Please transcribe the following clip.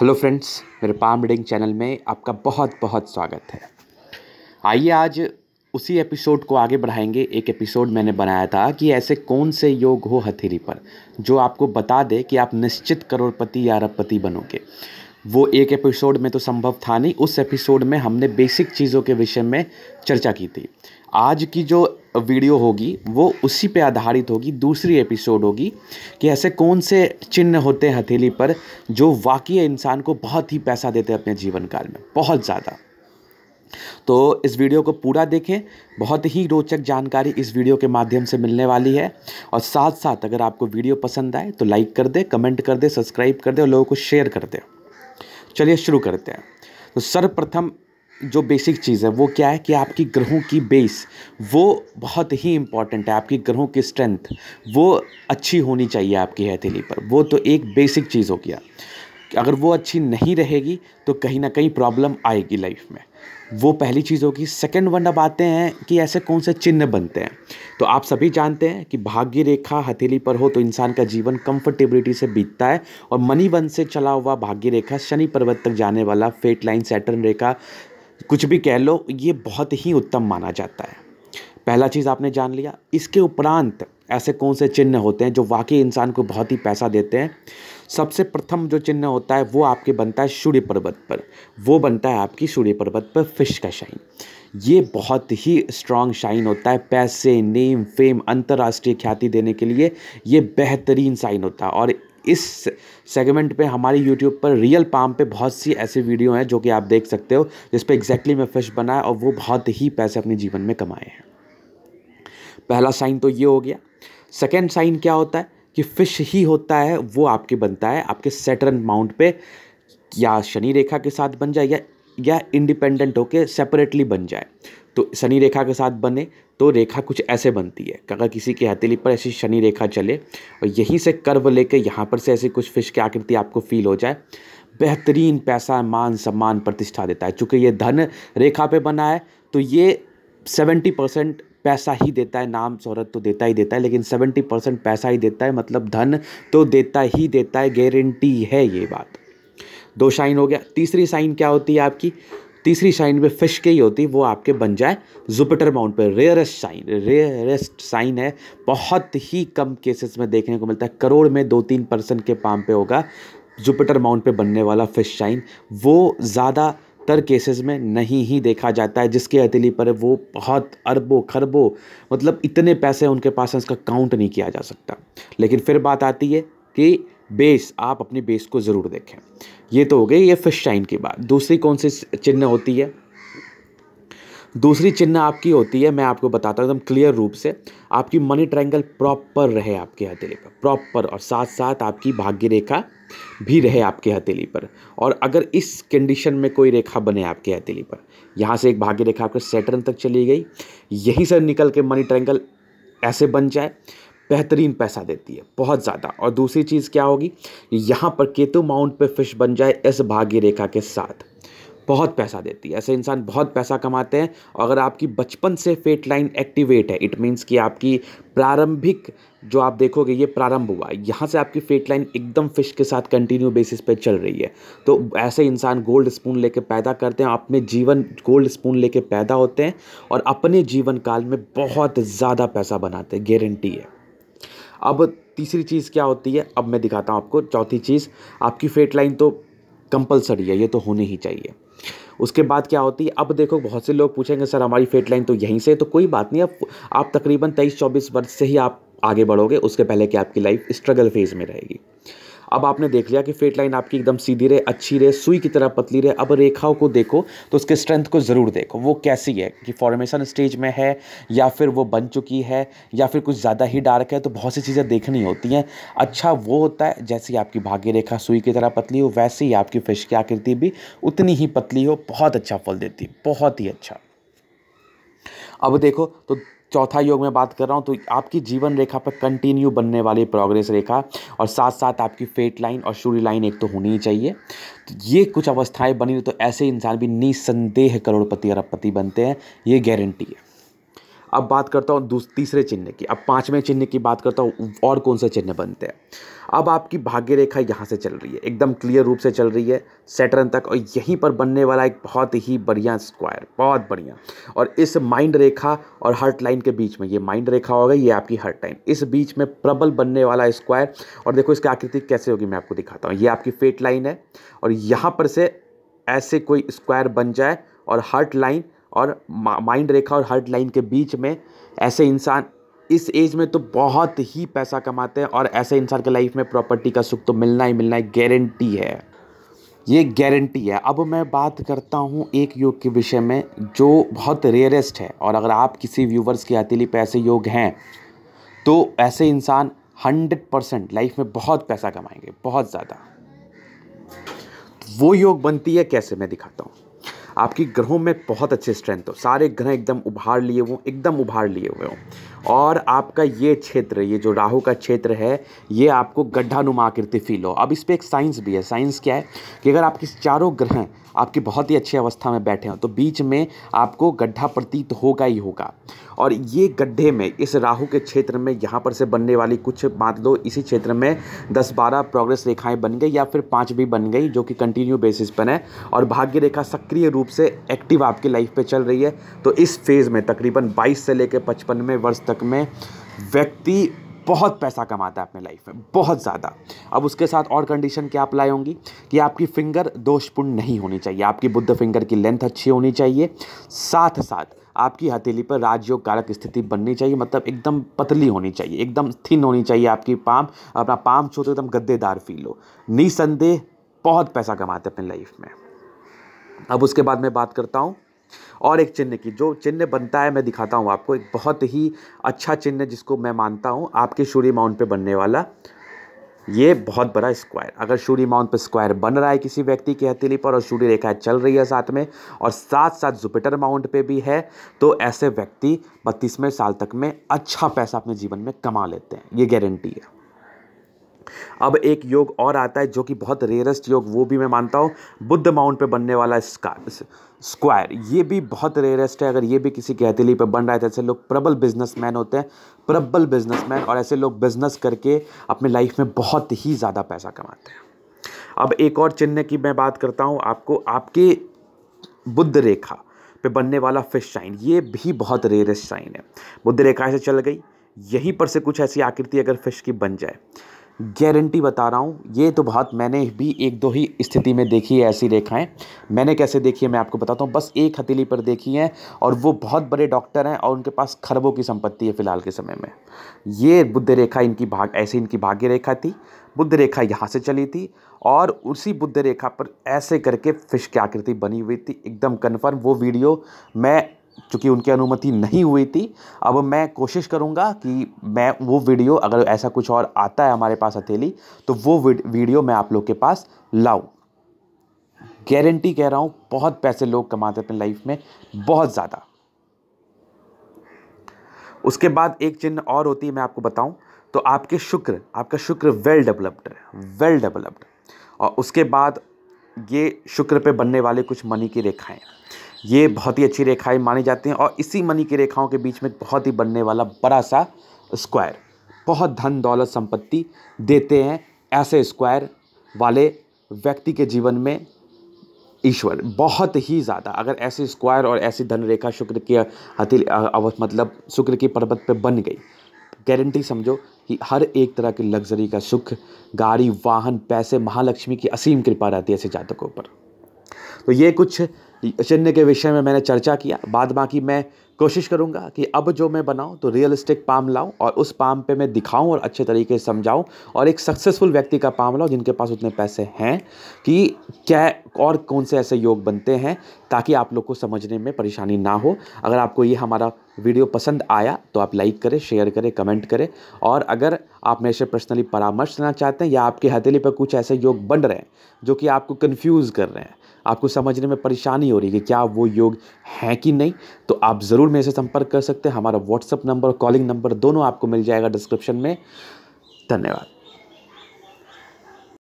hello friends मेरे palm reading channel में आपका बहुत बहुत स्वागत है आइए आज उसी एपिसोड को आगे बढ़ाएंगे एक एपिसोड मैंने बनाया था कि ऐसे कौन से योग हो हथेली पर जो आपको बता दे कि आप निश्चित करोड़पति या अरबपति बनोगे वो एक एपिसोड में तो संभव था नहीं उस एपिसोड में हमने बेसिक चीज़ों के विषय में चर्चा की थी आज की जो वीडियो होगी वो उसी पे आधारित होगी दूसरी एपिसोड होगी कि ऐसे कौन से चिन्ह होते हैं हथेली पर जो वाकई इंसान को बहुत ही पैसा देते हैं अपने जीवन काल में बहुत ज़्यादा तो इस वीडियो को पूरा देखें बहुत ही रोचक जानकारी इस वीडियो के माध्यम से मिलने वाली है और साथ साथ अगर आपको वीडियो पसंद आए तो लाइक कर दे कमेंट कर दे सब्सक्राइब कर दे और लोगों को शेयर कर दे चलिए शुरू करते हैं तो सर्वप्रथम जो बेसिक चीज़ है वो क्या है कि आपकी ग्रहों की बेस वो बहुत ही इम्पॉर्टेंट है आपकी ग्रहों की स्ट्रेंथ वो अच्छी होनी चाहिए आपकी हथेली पर वो तो एक बेसिक चीज़ हो गया अगर वो अच्छी नहीं रहेगी तो कहीं ना कहीं प्रॉब्लम आएगी लाइफ में वो पहली चीज़ होगी सेकंड वन अब आते हैं कि ऐसे कौन से चिन्ह बनते हैं तो आप सभी जानते हैं कि भाग्य रेखा हथेली पर हो तो इंसान का जीवन कंफर्टेबिलिटी से बीतता है और मनी वन से चला हुआ भाग्य रेखा शनि पर्वत तक जाने वाला फेट लाइन सैटर्न रेखा कुछ भी कह लो ये बहुत ही उत्तम माना जाता है पहला चीज़ आपने जान लिया इसके उपरांत ऐसे कौन से चिन्ह होते हैं जो वाकई इंसान को बहुत ही पैसा देते हैं सबसे प्रथम जो चिन्ह होता है वो आपके बनता है सूर्य पर्वत पर वो बनता है आपकी सूर्य पर्वत पर फिश का शाइन ये बहुत ही स्ट्रॉन्ग शाइन होता है पैसे नेम फेम अंतर्राष्ट्रीय ख्याति देने के लिए ये बेहतरीन साइन होता है और इस सेगमेंट पे हमारी यूट्यूब पर रियल पाम पे बहुत सी ऐसी वीडियो हैं जो कि आप देख सकते हो जिस पर एग्जैक्टली मैं फ़िश बनाया और वो बहुत ही पैसे अपने जीवन में कमाए हैं पहला साइन तो ये हो गया सेकेंड साइन क्या होता है कि फ़िश ही होता है वो आपके बनता है आपके सेटरन माउंट पे या शनि रेखा के साथ बन जाए या या इंडिपेंडेंट होके सेपरेटली बन जाए तो शनि रेखा के साथ बने तो रेखा कुछ ऐसे बनती है अगर किसी की हथेली पर ऐसी शनि रेखा चले और यहीं से कर्व लेके यहाँ पर से ऐसी कुछ फिश की आकृति आपको फील हो जाए बेहतरीन पैसा मान सम्मान प्रतिष्ठा देता है चूँकि ये धन रेखा पे बना है तो ये सेवेंटी परसेंट पैसा ही देता है नाम शहरत तो देता ही देता है लेकिन सेवेंटी परसेंट पैसा ही देता है मतलब धन तो देता ही देता है गारंटी है ये बात दो शाइन हो गया तीसरी शाइन क्या होती है आपकी तीसरी शाइन में फिश के ही होती है वो आपके बन जाए जुपिटर माउंट पे रेयरेस्ट शाइन रेयरेस्ट साइन है बहुत ही कम केसेस में देखने को मिलता है करोड़ में दो तीन परसेंट के पाम पे होगा जुपिटर माउंट पे बनने वाला फिश शाइन वो ज़्यादा तर केसेस में नहीं ही देखा जाता है जिसके हथेली पर वो बहुत अरबों खरबों मतलब इतने पैसे उनके पास हैं उसका काउंट नहीं किया जा सकता लेकिन फिर बात आती है कि बेस आप अपनी बेस को ज़रूर देखें ये तो हो गई ये फिश शाइन की बात दूसरी कौन सी चिन्ह होती है दूसरी चिन्ह आपकी होती है मैं आपको बताता हूँ एकदम क्लियर रूप से आपकी मनी ट्रायंगल प्रॉपर रहे आपके हथेली पर प्रॉपर और साथ साथ आपकी भाग्य रेखा भी रहे आपके हथेली पर और अगर इस कंडीशन में कोई रेखा बने आपके हथेली पर यहाँ से एक भाग्य रेखा आपके सेटर्न तक चली गई यहीं से निकल के मनी ट्रायंगल ऐसे बन जाए बेहतरीन पैसा देती है बहुत ज़्यादा और दूसरी चीज़ क्या होगी यहाँ पर केतु माउंट पे फिश बन जाए इस भाग्य रेखा के साथ बहुत पैसा देती है ऐसे इंसान बहुत पैसा कमाते हैं और अगर आपकी बचपन से फेट लाइन एक्टिवेट है इट मीन्स कि आपकी प्रारंभिक जो आप देखोगे ये प्रारंभ हुआ है यहाँ से आपकी फेट लाइन एकदम फिश के साथ कंटिन्यू बेसिस पे चल रही है तो ऐसे इंसान गोल्ड स्पून लेके पैदा करते हैं अपने जीवन गोल्ड स्पून लेके पैदा होते हैं और अपने जीवन काल में बहुत ज़्यादा पैसा बनाते हैं गारंटी है अब तीसरी चीज़ क्या होती है अब मैं दिखाता हूँ आपको चौथी चीज़ आपकी फेट लाइन तो कंपलसरी है ये तो होनी ही चाहिए उसके बाद क्या होती है अब देखो बहुत से लोग पूछेंगे सर हमारी फेट लाइन तो यहीं से तो कोई बात नहीं अब आप तकरीबन तेईस चौबीस वर्ष से ही आप आगे बढ़ोगे उसके पहले कि आपकी लाइफ स्ट्रगल फेज़ में रहेगी अब आपने देख लिया कि फेट लाइन आपकी एकदम सीधी रहे अच्छी रहे सुई की तरह पतली रहे अब रेखाओं को देखो तो उसके स्ट्रेंथ को ज़रूर देखो वो कैसी है कि फॉर्मेशन स्टेज में है या फिर वो बन चुकी है या फिर कुछ ज़्यादा ही डार्क है तो बहुत सी चीज़ें देखनी होती हैं अच्छा वो होता है जैसी आपकी भाग्य रेखा सुई की तरह पतली हो वैसे ही आपकी फिश की आकृति भी उतनी ही पतली हो बहुत अच्छा फल देती बहुत ही अच्छा अब देखो तो चौथा योग में बात कर रहा हूँ तो आपकी जीवन रेखा पर कंटिन्यू बनने वाली प्रोग्रेस रेखा और साथ साथ आपकी फेट लाइन और सूर्य लाइन एक तो होनी ही चाहिए तो ये कुछ अवस्थाएं बनी तो ऐसे इंसान भी निसंदेह करोड़पति अरबपति बनते हैं ये गारंटी है अब बात करता हूँ तीसरे चिन्ह की अब पाँचवें चिन्ह की बात करता हूँ और कौन से चिन्ह बनते हैं अब आपकी भाग्य रेखा यहाँ से चल रही है एकदम क्लियर रूप से चल रही है सेटरन तक और यहीं पर बनने वाला एक बहुत ही बढ़िया स्क्वायर बहुत बढ़िया और इस माइंड रेखा और हर्ट लाइन के बीच में ये माइंड रेखा होगा ये आपकी हर्ट लाइन इस बीच में प्रबल बनने वाला स्क्वायर और देखो इसकी आकृति कैसे होगी मैं आपको दिखाता हूँ ये आपकी फेट लाइन है और यहाँ पर से ऐसे कोई स्क्वायर बन जाए और हर्ट लाइन और माइंड रेखा और हार्ट लाइन के बीच में ऐसे इंसान इस एज में तो बहुत ही पैसा कमाते हैं और ऐसे इंसान के लाइफ में प्रॉपर्टी का सुख तो मिलना ही मिलना है गारंटी है ये गारंटी है अब मैं बात करता हूँ एक योग के विषय में जो बहुत रेयरेस्ट है और अगर आप किसी व्यूवर्स की हथेली पे ऐसे योग हैं तो ऐसे इंसान हंड्रेड परसेंट लाइफ में बहुत पैसा कमाएंगे बहुत ज़्यादा वो योग बनती है कैसे मैं दिखाता हूँ आपकी ग्रहों में बहुत अच्छे स्ट्रेंथ हो सारे ग्रह एकदम उभार लिए हुए एकदम उभार लिए हुए हों और आपका ये क्षेत्र ये जो राहु का क्षेत्र है ये आपको गड्ढा नुमा आकृति फील हो अब इस पर एक साइंस भी है साइंस क्या है कि अगर आपके चारों ग्रह आपकी बहुत ही अच्छी अवस्था में बैठे हों तो बीच में आपको गड्ढा प्रतीत होगा ही होगा और ये गड्ढे में इस राहु के क्षेत्र में यहाँ पर से बनने वाली कुछ मान लो इसी क्षेत्र में दस बारह प्रोग्रेस रेखाएं बन गई या फिर पाँच भी बन गई जो कि कंटिन्यू बेसिस पर है और भाग्य रेखा सक्रिय रूप से एक्टिव आपकी लाइफ पे चल रही है तो इस फेज़ में तकरीबन बाईस से लेकर पचपन में वर्ष पुस्तक में व्यक्ति बहुत पैसा कमाता है अपने लाइफ में बहुत ज़्यादा अब उसके साथ और कंडीशन क्या अप्लाई होंगी कि आपकी फिंगर दोषपूर्ण नहीं होनी चाहिए आपकी बुद्ध फिंगर की लेंथ अच्छी होनी चाहिए साथ साथ आपकी हथेली पर राजयोग कारक स्थिति बननी चाहिए मतलब एकदम पतली होनी चाहिए एकदम थिन होनी चाहिए आपकी पाम अपना पाम छो तो एकदम गद्देदार फील हो निसंदेह बहुत पैसा कमाते अपनी लाइफ में अब उसके बाद मैं बात करता हूँ और एक चिन्ह की जो चिन्ह बनता है मैं दिखाता हूँ आपको एक बहुत ही अच्छा चिन्ह जिसको मैं मानता हूँ आपके सूर्य माउंट पे बनने वाला ये बहुत बड़ा स्क्वायर अगर सूर्य माउंट पर स्क्वायर बन रहा है किसी व्यक्ति की हथेली पर और सूर्य रेखाएं चल रही है साथ में और साथ साथ जुपिटर माउंट पे भी है तो ऐसे व्यक्ति बत्तीसवें साल तक में अच्छा पैसा अपने जीवन में कमा लेते हैं ये गारंटी है अब एक योग और आता है जो कि बहुत रेयरेस्ट योग वो भी मैं मानता हूँ बुद्ध माउंट पे बनने वाला स्क्वायर ये भी बहुत रेयरेस्ट है अगर ये भी किसी की हथेली पे बन रहा है तो ऐसे लोग प्रबल बिजनेसमैन होते हैं प्रबल बिजनेसमैन और ऐसे लोग बिजनेस करके अपने लाइफ में बहुत ही ज़्यादा पैसा कमाते हैं अब एक और चिन्ह की मैं बात करता हूँ आपको आपके बुद्ध रेखा पे बनने वाला फिश साइन ये भी बहुत रेयरेस्ट साइन है बुद्ध रेखा से चल गई यहीं पर से कुछ ऐसी आकृति अगर फिश की बन जाए गारंटी बता रहा हूँ ये तो बहुत मैंने भी एक दो ही स्थिति में देखी है ऐसी रेखाएं मैंने कैसे देखी है मैं आपको बताता हूँ बस एक हथेली पर देखी है और वो बहुत बड़े डॉक्टर हैं और उनके पास खरबों की संपत्ति है फ़िलहाल के समय में ये बुद्ध रेखा इनकी भाग ऐसी इनकी भाग्य रेखा थी बुद्ध रेखा यहाँ से चली थी और उसी बुद्ध रेखा पर ऐसे करके फिश की आकृति बनी हुई थी एकदम कन्फर्म वो वीडियो मैं चूँकि उनकी अनुमति नहीं हुई थी अब मैं कोशिश करूँगा कि मैं वो वीडियो अगर ऐसा कुछ और आता है हमारे पास हथेली तो वो वीडियो मैं आप लोग के पास लाऊँ गारंटी कह रहा हूँ बहुत पैसे लोग कमाते अपने लाइफ में बहुत ज़्यादा उसके बाद एक चिन्ह और होती है मैं आपको बताऊं तो आपके शुक्र आपका शुक्र वेल डेवलप्ड है वेल डेवलप्ड और उसके बाद ये शुक्र पे बनने वाले कुछ मनी की रेखाएं ये बहुत ही अच्छी रेखाएं मानी जाती हैं और इसी मनी की रेखाओं के बीच में बहुत ही बनने वाला बड़ा सा स्क्वायर बहुत धन दौलत संपत्ति देते हैं ऐसे स्क्वायर वाले व्यक्ति के जीवन में ईश्वर बहुत ही ज़्यादा अगर ऐसे स्क्वायर और ऐसी धन रेखा शुक्र की अति मतलब शुक्र की पर्वत पर बन गई गारंटी समझो कि हर एक तरह की लग्जरी का सुख गाड़ी वाहन पैसे महालक्ष्मी की असीम कृपा रहती है ऐसे जातकों पर तो ये कुछ चिन्ह के विषय में मैंने चर्चा किया बाद बाकी मैं कोशिश करूँगा कि अब जो मैं बनाऊँ तो रियलिस्टिक पाम लाऊँ और उस पाम पे मैं दिखाऊँ और अच्छे तरीके से समझाऊँ और एक सक्सेसफुल व्यक्ति का पाम लाऊं जिनके पास उतने पैसे हैं कि क्या और कौन से ऐसे योग बनते हैं ताकि आप लोग को समझने में परेशानी ना हो अगर आपको ये हमारा वीडियो पसंद आया तो आप लाइक करें शेयर करें कमेंट करें और अगर आप मेरे से पर्सनली परामर्श लेना चाहते हैं या आपकी हथेली पर कुछ ऐसे योग बन रहे हैं जो कि आपको कन्फ्यूज़ कर रहे हैं आपको समझने में परेशानी हो रही है कि क्या वो योग हैं कि नहीं तो आप ज़रूर मेरे से संपर्क कर सकते हैं हमारा व्हाट्सअप नंबर और कॉलिंग नंबर दोनों आपको मिल जाएगा डिस्क्रिप्शन में धन्यवाद